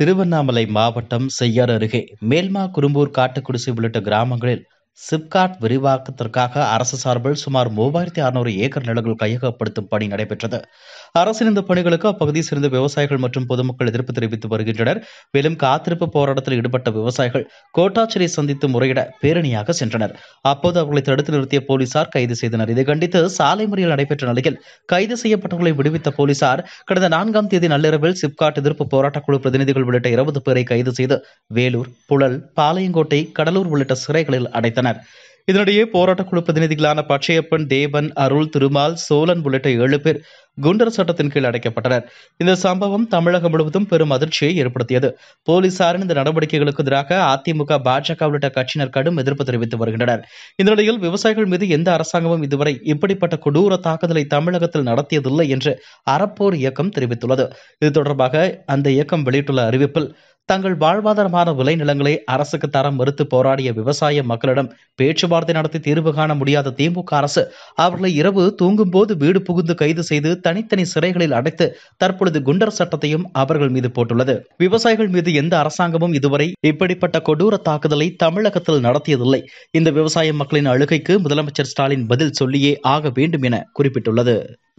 திருவண்ணாமலை மாவட்டம் செய்யார் அருகே மேல்மா குறும்பூர் காட்டுக்குடிசை உள்ளிட்ட கிராமங்களில் சிப்காட் விரிவாக்கத்திற்காக அரசு சார்பில் சுமார் மூவாயிரத்தி அறுநூறு ஏக்கர் நிலங்கள் கையகப்படுத்தும் பணி நடைபெற்றது அரசின் இந்த பணிகளுக்கு அப்பகுதியை சேர்ந்த விவசாயிகள் மற்றும் பொதுமக்கள் எதிர்ப்பு தெரிவித்து வருகின்றனர் மேலும் காத்திருப்பு போராட்டத்தில் ஈடுபட்ட விவசாயிகள் கோட்டாச்சேரியை சந்தித்து முறையிட பேரணியாக சென்றனர் அப்போது அவர்களை தடுத்து நிறுத்திய போலீசார் கைது செய்தனர் இதை கண்டித்து சாலை முறையில் நடைபெற்ற நிலையில் கைது செய்யப்பட்டவர்களை விடுவித்த போலீசார் கடந்த நான்காம் தேதி நள்ளிரவில் சிப்காட் எதிர்ப்பு போராட்டக் குழு பிரதிநிதிகள் உள்ளிட்ட இருபது பேரை கைது செய்து வேலூர் புழல் பாளையங்கோட்டை கடலூர் உள்ளிட்ட சிறைகளில் அடைத்தனர் தெரிவித்தனர் இதனிடையே போராட்டக் குழு பிரதிநிதிகளான பட்சையப்பன் தேவன் அருள் திருமால் சோழன் உள்ளிட்ட ஏழு பேர் குண்டர் சட்டத்தின் கீழ் அடைக்கப்பட்டனர் இந்த சம்பவம் தமிழகம் முழுவதும் பெரும் அதிர்ச்சியை ஏற்படுத்தியது போலீசாரின் இந்த நடவடிக்கைகளுக்கு எதிராக அதிமுக பாஜக உள்ளிட்ட கட்சியினர் கடும் எதிர்ப்பு தெரிவித்து வருகின்றனர் இந்த நிலையில் விவசாயிகள் மீது எந்த அரசாங்கமும் இதுவரை இப்படிப்பட்ட கொடூர தாக்குதலை தமிழகத்தில் நடத்தியதில்லை என்று அறப்போர் இயக்கம் தெரிவித்துள்ளது இது தொடர்பாக அந்த இயக்கம் வெளியிட்டுள்ள அறிவிப்பில் தங்கள் வாழ்வாதாரமான விளைநிலங்களை அரசுக்கு தர மறுத்து போராடிய விவசாய மக்களிடம் பேச்சுவார்த்தை நடத்தி தீர்வு காண முடியாத திமுக அரசு அவர்களை இரவு தூங்கும்போது வீடு புகுந்து கைது செய்து தனித்தனி சிறைகளில் அடைத்து தற்பொழுது குண்டர் சட்டத்தையும் அவர்கள் மீது போட்டுள்ளது விவசாயிகள் மீது எந்த அரசாங்கமும் இதுவரை இப்படிப்பட்ட கொடூர தாக்குதலை தமிழகத்தில் நடத்தியதில்லை இந்த விவசாய மக்களின் அழுகைக்கு முதலமைச்சர் ஸ்டாலின் பதில் சொல்லியே ஆக வேண்டும் என குறிப்பிட்டுள்ளது